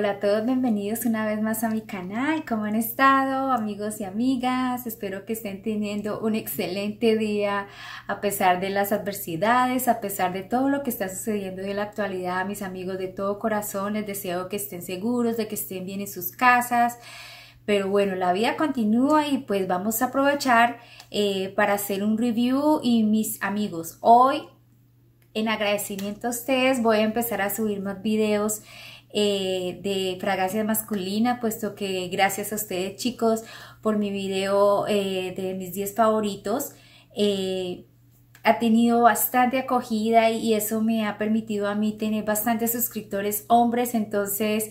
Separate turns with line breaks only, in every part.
Hola a todos, bienvenidos una vez más a mi canal. ¿Cómo han estado amigos y amigas? Espero que estén teniendo un excelente día a pesar de las adversidades, a pesar de todo lo que está sucediendo en la actualidad. Mis amigos de todo corazón, les deseo que estén seguros, de que estén bien en sus casas. Pero bueno, la vida continúa y pues vamos a aprovechar eh, para hacer un review y mis amigos, hoy en agradecimiento a ustedes voy a empezar a subir más videos eh, de fragancia masculina, puesto que gracias a ustedes chicos por mi video eh, de mis 10 favoritos, eh, ha tenido bastante acogida y eso me ha permitido a mí tener bastantes suscriptores hombres, entonces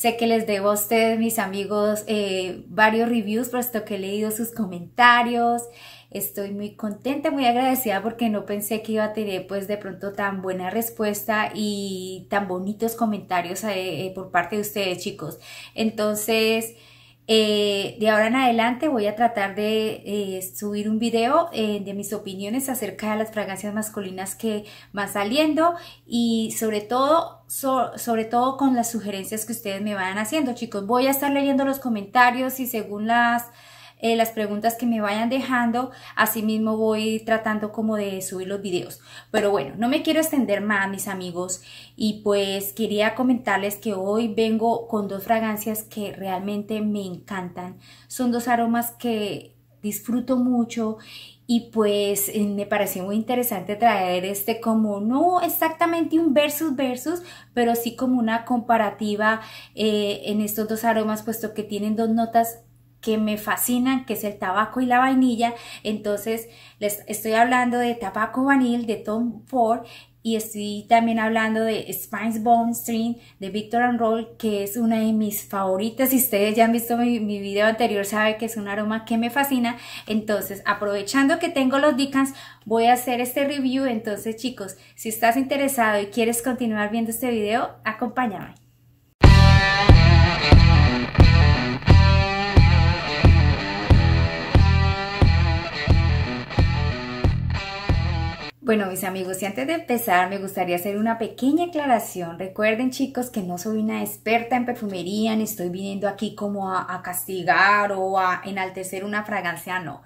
Sé que les debo a ustedes, mis amigos, eh, varios reviews, puesto que he leído sus comentarios. Estoy muy contenta, muy agradecida porque no pensé que iba a tener pues de pronto tan buena respuesta y tan bonitos comentarios eh, eh, por parte de ustedes, chicos. Entonces... Eh, de ahora en adelante voy a tratar de eh, subir un video eh, de mis opiniones acerca de las fragancias masculinas que van saliendo y sobre todo, sobre todo con las sugerencias que ustedes me van haciendo. Chicos, voy a estar leyendo los comentarios y según las eh, las preguntas que me vayan dejando. así mismo voy tratando como de subir los videos. Pero bueno, no me quiero extender más, mis amigos. Y pues quería comentarles que hoy vengo con dos fragancias que realmente me encantan. Son dos aromas que disfruto mucho y pues eh, me pareció muy interesante traer este como no exactamente un versus versus, pero sí como una comparativa eh, en estos dos aromas, puesto que tienen dos notas que me fascinan, que es el tabaco y la vainilla. Entonces, les estoy hablando de tabaco vanil de Tom Ford y estoy también hablando de Spice Bone String de Victor and Roll, que es una de mis favoritas. Si ustedes ya han visto mi, video anterior, saben que es un aroma que me fascina. Entonces, aprovechando que tengo los Dickens, voy a hacer este review. Entonces, chicos, si estás interesado y quieres continuar viendo este video, acompáñame. Bueno, mis amigos, y antes de empezar, me gustaría hacer una pequeña aclaración. Recuerden, chicos, que no soy una experta en perfumería, ni estoy viniendo aquí como a, castigar o a enaltecer una fragancia, no.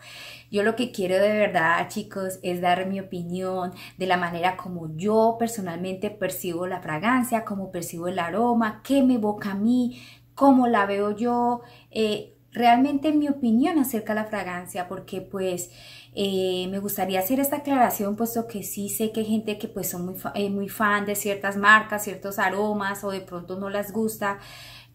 Yo lo que quiero de verdad, chicos, es dar mi opinión de la manera como yo personalmente percibo la fragancia, cómo percibo el aroma, qué me evoca a mí, cómo la veo yo, eh, realmente mi opinión acerca de la fragancia, porque pues eh, me gustaría hacer esta aclaración, puesto que sí sé que hay gente que pues son muy, eh, muy fan de ciertas marcas, ciertos aromas o de pronto no las gusta.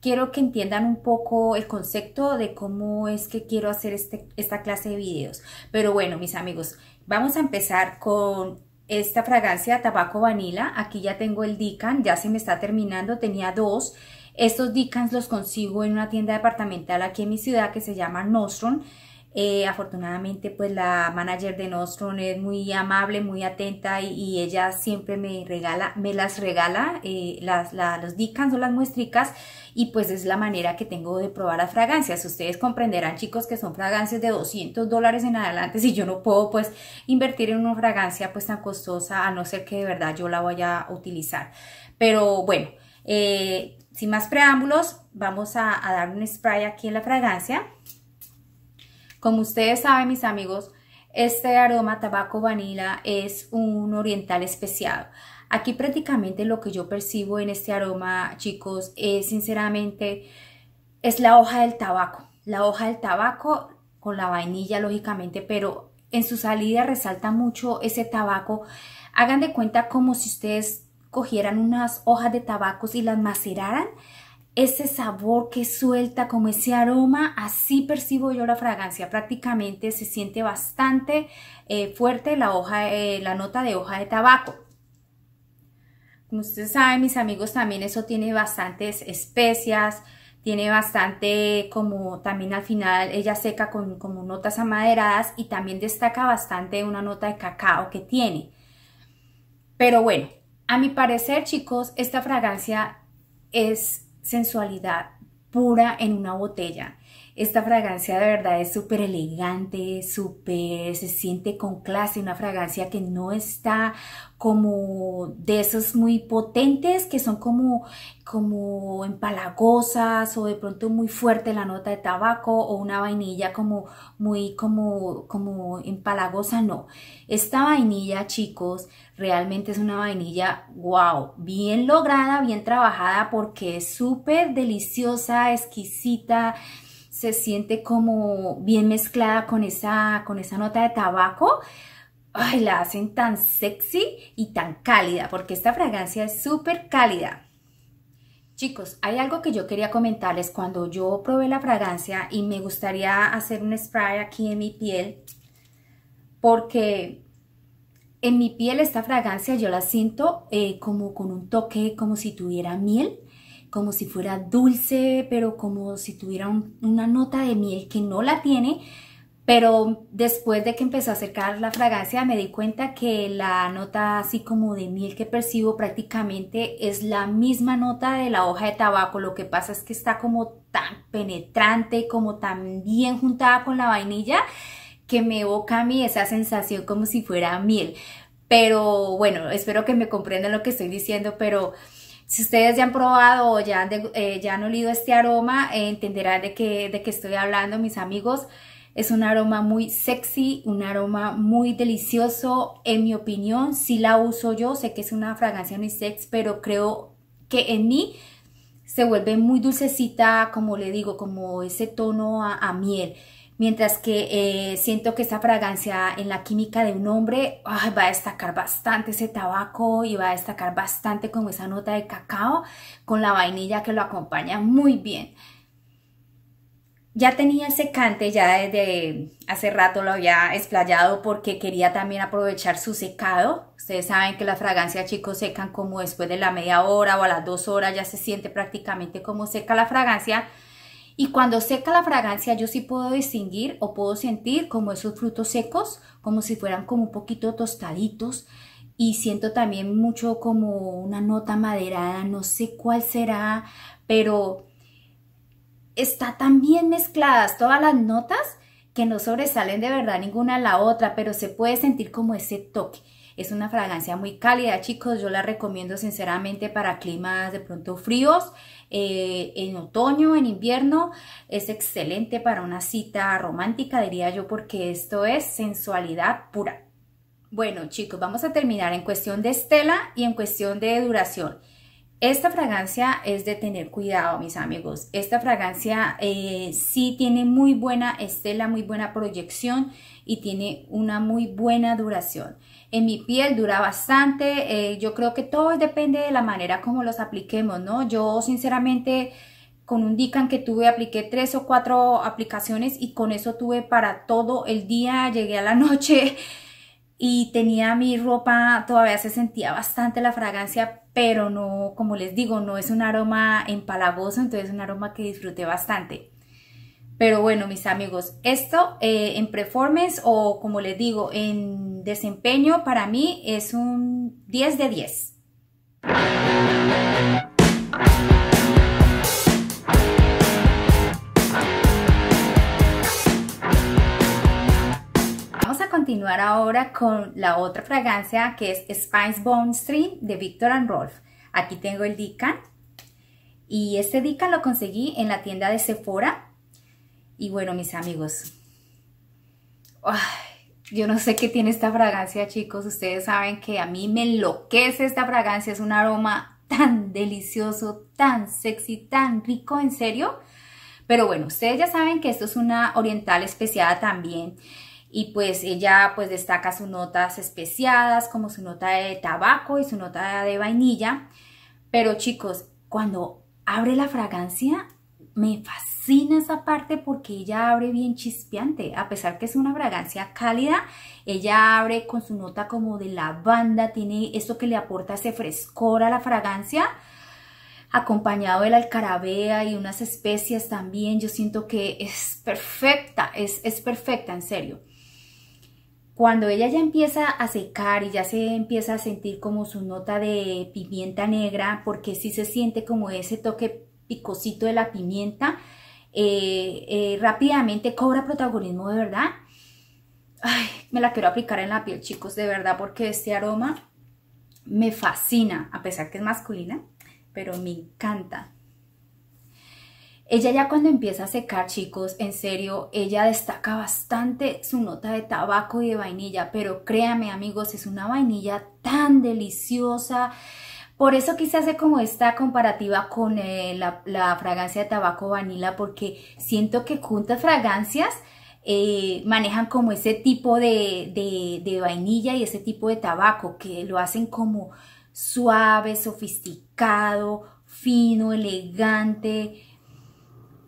Quiero que entiendan un poco el concepto de cómo es que quiero hacer este, esta clase de videos. Pero bueno, mis amigos, vamos a empezar con esta fragancia de tabaco vanila. Aquí ya tengo el Dican, ya se me está terminando, tenía dos. Estos Dicans los consigo en una tienda departamental aquí en mi ciudad que se llama Nostrum. Eh, afortunadamente, pues la manager de Nostrum es muy amable, muy atenta y, ella siempre me regala, me las regala, eh, las, los dicans o las muestricas y pues es la manera que tengo de probar las fragancias. Ustedes comprenderán, chicos, que son fragancias de 200 dólares en adelante. Si yo no puedo, pues, invertir en una fragancia pues tan costosa, a no ser que de verdad yo la vaya a utilizar. Pero bueno, eh, sin más preámbulos, vamos a, a dar un spray aquí en la fragancia. Como ustedes saben, mis amigos, este aroma tabaco vanilla es un oriental especial. Aquí prácticamente lo que yo percibo en este aroma, chicos, es sinceramente, es la hoja del tabaco. La hoja del tabaco con la vainilla, lógicamente, pero en su salida resalta mucho ese tabaco. Hagan de cuenta como si ustedes cogieran unas hojas de tabacos y las maceraran ese sabor que suelta, como ese aroma, así percibo yo la fragancia. Prácticamente se siente bastante eh, fuerte la, hoja, eh, la nota de hoja de tabaco. Como ustedes saben, mis amigos, también eso tiene bastantes especias, tiene bastante como también al final ella seca con como notas amaderadas y también destaca bastante una nota de cacao que tiene. Pero bueno, a mi parecer, chicos, esta fragancia es sensualidad pura en una botella esta fragancia de verdad es súper elegante, súper, se siente con clase, una fragancia que no está como de esos muy potentes que son como, como empalagosas o de pronto muy fuerte la nota de tabaco o una vainilla como muy como, como empalagosa, no. Esta vainilla, chicos, realmente es una vainilla, wow, bien lograda, bien trabajada porque es súper deliciosa, exquisita, se siente como bien mezclada con esa, con esa nota de tabaco. Ay, la hacen tan sexy y tan cálida, porque esta fragancia es súper cálida. Chicos, hay algo que yo quería comentarles. Cuando yo probé la fragancia y me gustaría hacer un spray aquí en mi piel, porque en mi piel esta fragancia yo la siento eh, como con un toque, como si tuviera miel como si fuera dulce, pero como si tuviera una nota de miel que no la tiene. Pero después de que empecé a acercar la fragancia me di cuenta que la nota así como de miel que percibo prácticamente es la misma nota de la hoja de tabaco. Lo que pasa es que está como tan penetrante, como tan bien juntada con la vainilla que me evoca a mí esa sensación como si fuera miel. Pero bueno, espero que me comprendan lo que estoy diciendo, pero si ustedes ya han probado o ya han, eh, ya olido este aroma, eh, entenderán de qué, de estoy hablando, mis amigos. Es un aroma muy sexy, un aroma muy delicioso, en mi opinión. Sí la uso yo, sé que es una fragancia muy sex, pero creo que en mí se vuelve muy dulcecita, como le digo, como ese tono a miel. Mientras que eh, siento que esa fragancia en la química de un hombre va a destacar bastante ese tabaco y va a destacar bastante con esa nota de cacao, con la vainilla que lo acompaña muy bien. Ya tenía el secante, ya desde hace rato lo había explayado porque quería también aprovechar su secado. Ustedes saben que las fragancias chicos secan como después de la media hora o a las dos horas, ya se siente prácticamente como seca la fragancia. Y cuando seca la fragancia yo sí puedo distinguir o puedo sentir como esos frutos secos, como si fueran como un poquito tostaditos. Y siento también mucho como una nota maderada, no sé cuál será, pero está tan bien mezcladas todas las notas que no sobresalen de verdad ninguna a la otra, pero se puede sentir como ese toque. Es una fragancia muy cálida, chicos. Yo la recomiendo sinceramente para climas de pronto fríos, eh, en otoño, en invierno. Es excelente para una cita romántica, diría yo, porque esto es sensualidad pura. Bueno, chicos, vamos a terminar en cuestión de estela y en cuestión de duración. Esta fragancia es de tener cuidado, mis amigos. Esta fragancia eh, sí tiene muy buena estela, muy buena proyección y tiene una muy buena duración. En mi piel dura bastante. Eh, yo creo que todo depende de la manera como los apliquemos, ¿no? Yo sinceramente con un Dican que tuve, apliqué tres o cuatro aplicaciones y con eso tuve para todo el día, llegué a la noche y tenía mi ropa, todavía se sentía bastante la fragancia, pero no, como les digo, no es un aroma empalagoso, entonces es un aroma que disfruté bastante. Pero bueno, mis amigos, esto eh, en performance o como les digo, en desempeño para mí es un 10 de 10. continuar ahora con la otra fragancia que es Spice Bone Stream de Victor and Rolf. Aquí tengo el Decan. Y este Decan lo conseguí en la tienda de Sephora. Y bueno, mis amigos. yo no sé qué tiene esta fragancia, chicos. Ustedes saben que a mí me enloquece esta fragancia. Es un aroma tan delicioso, tan sexy, tan rico, en serio. Pero bueno, ustedes ya saben que esto es una oriental especiada también y pues ella pues destaca sus notas especiadas como su nota de tabaco y su nota de vainilla. Pero chicos, cuando abre la fragancia, me fascina esa parte porque ella abre bien chispeante, a pesar que es una fragancia cálida, ella abre con su nota como de lavanda, tiene eso que le aporta ese frescor a la fragancia, acompañado de la alcarabea y unas especias también, yo siento que es perfecta, es perfecta, en serio. Cuando ella ya empieza a secar y ya se empieza a sentir como su nota de pimienta negra, porque sí se siente como ese toque picosito de la pimienta, eh, eh, rápidamente cobra protagonismo de verdad. Ay, me la quiero aplicar en la piel, chicos, de verdad, porque este aroma me fascina, a pesar que es masculina, pero me encanta. Ella ya cuando empieza a secar, chicos, en serio, ella destaca bastante su nota de tabaco y de vainilla, pero créame amigos, es una vainilla tan deliciosa. Por eso quise hacer como esta comparativa con eh, la, fragancia de tabaco vanilla, porque siento que juntas fragancias eh, manejan como ese tipo de, de vainilla y ese tipo de tabaco, que lo hacen como suave, sofisticado, fino, elegante,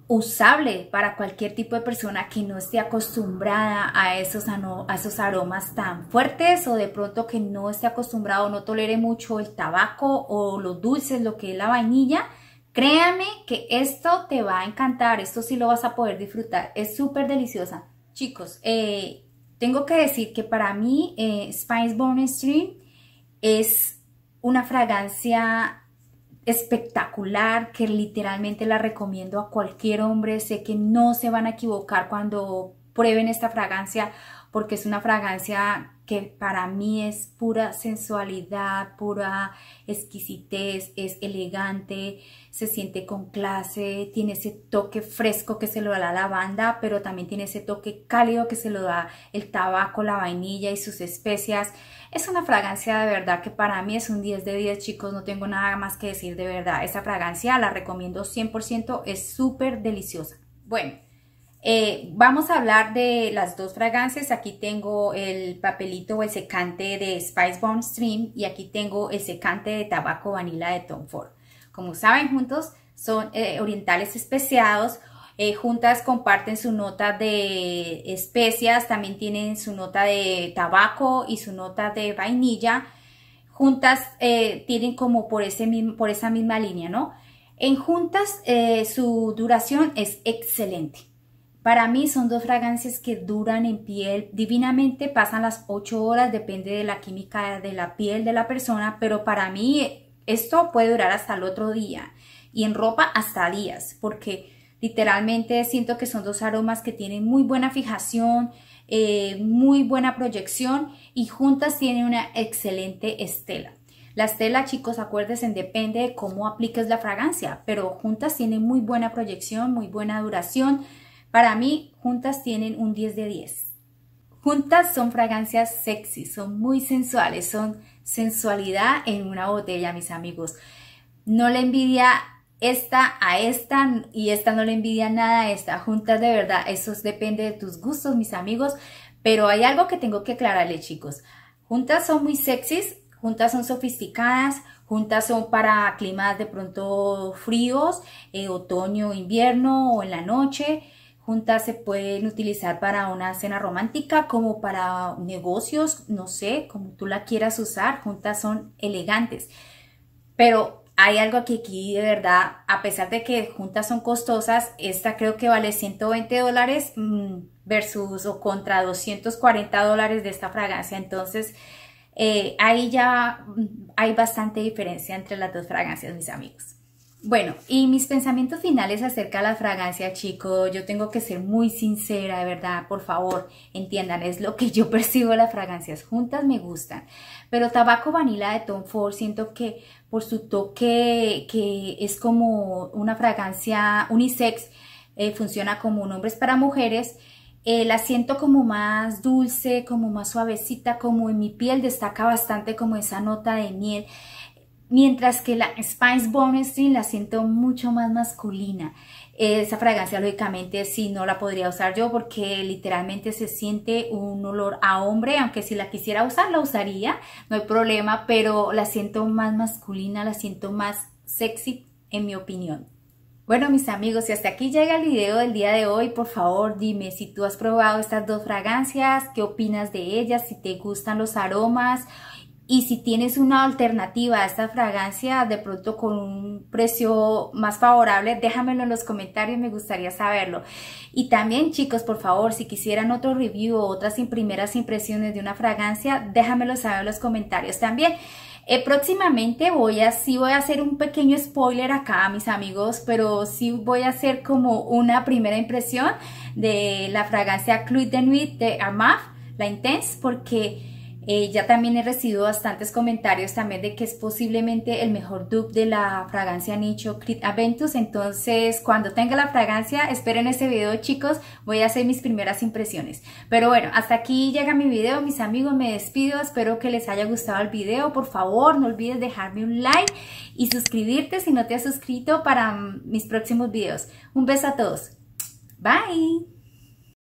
usable para cualquier tipo de persona que no esté acostumbrada a esos, a esos aromas tan fuertes o de pronto que no esté acostumbrado o no tolere mucho el tabaco o los dulces, lo que es la vainilla. Créame que esto te va a encantar, esto sí lo vas a poder disfrutar, es súper deliciosa. Chicos, eh, tengo que decir que para mí eh, Spice Bone Stream es una fragancia espectacular que literalmente la recomiendo a cualquier hombre. Sé que no se van a equivocar cuando prueben esta fragancia porque es una fragancia que para mí es pura sensualidad, pura exquisitez, es elegante, se siente con clase, tiene ese toque fresco que se lo da la lavanda, pero también tiene ese toque cálido que se lo da el tabaco, la vainilla y sus especias. Es una fragancia de verdad que para mí es un 10 de 10, chicos, no tengo nada más que decir de verdad. Esa fragancia la recomiendo 100%, es súper deliciosa. Bueno, eh, vamos a hablar de las dos fragancias. Aquí tengo el papelito o el secante de Spice Stream y aquí tengo el secante de tabaco vanilla de Tom Ford. Como saben, juntos son eh, orientales especiados. Eh, juntas comparten su nota de especias, también tienen su nota de tabaco y su nota de vainilla. Juntas tienen como por, ese, por esa misma línea, ¿no? En juntas su duración es excelente. Para mí son dos fragancias que duran en piel divinamente, pasan las 8 horas, depende de la química de la piel de la persona, pero para mí esto puede durar hasta el otro día y en ropa hasta días, porque literalmente siento que son dos aromas que tienen muy buena fijación, eh, muy buena proyección y juntas tienen una excelente estela. La estela, chicos, acuérdense, depende de cómo apliques la fragancia, pero juntas tienen muy buena proyección, muy buena duración, para mí, juntas tienen un 10 de 10. Juntas son fragancias sexy, son muy sensuales, son sensualidad en una botella, mis amigos. No le envidia esta a esta y esta no le envidia nada a esta. Juntas de verdad, eso depende de tus gustos, mis amigos. Pero hay algo que tengo que aclararle, chicos. Juntas son muy sexys, juntas son sofisticadas, juntas son para climas de pronto fríos, en eh, otoño, invierno o en la noche juntas se pueden utilizar para una cena romántica como para negocios, no sé, como tú la quieras usar, juntas son elegantes. Pero hay algo que aquí de verdad, a pesar de que juntas son costosas, esta creo que vale 120 dólares mm, versus o contra 240 dólares de esta fragancia. Entonces, eh, ahí ya mm, hay bastante diferencia entre las dos fragancias, mis amigos. Bueno, y mis pensamientos finales acerca de la fragancia, chicos, yo tengo que ser muy sincera, de verdad, por favor, entiendan, es lo que yo percibo las fragancias, juntas me gustan, pero tabaco vanilla de Tom Ford siento que por su toque, que es como una fragancia unisex, eh, funciona como un hombres para mujeres, eh, la siento como más dulce, como más suavecita, como en mi piel destaca bastante como esa nota de miel, Mientras que la Spice Stream la siento mucho más masculina. Esa fragancia, lógicamente, sí no la podría usar yo porque literalmente se siente un olor a hombre, aunque si la quisiera usar, la usaría, no hay problema, pero la siento más masculina, la siento más sexy, en mi opinión. Bueno mis amigos, si hasta aquí llega el video del día de hoy, por favor dime si tú has probado estas dos fragancias, qué opinas de ellas, si te gustan los aromas y si tienes una alternativa a esta fragancia, de producto con un precio más favorable, déjamelo en los comentarios, me gustaría saberlo. Y también chicos, por favor, si quisieran otro review o otras primeras impresiones de una fragancia, déjamelo saber en los comentarios también. Eh, próximamente voy a, sí voy a hacer un pequeño spoiler acá, mis amigos, pero sí voy a hacer como una primera impresión de la fragancia Clue de Nuit de Armaf la Intense, porque eh, ya también he recibido bastantes comentarios también de que es posiblemente el mejor dupe de la fragancia nicho Crit Aventus. Entonces, cuando tenga la fragancia, esperen ese video, chicos. Voy a hacer mis primeras impresiones. Pero bueno, hasta aquí llega mi video, mis amigos. Me despido. Espero que les haya gustado el video. Por favor, no olvides dejarme un like y suscribirte si no te has suscrito para mis próximos videos. Un beso a todos. Bye.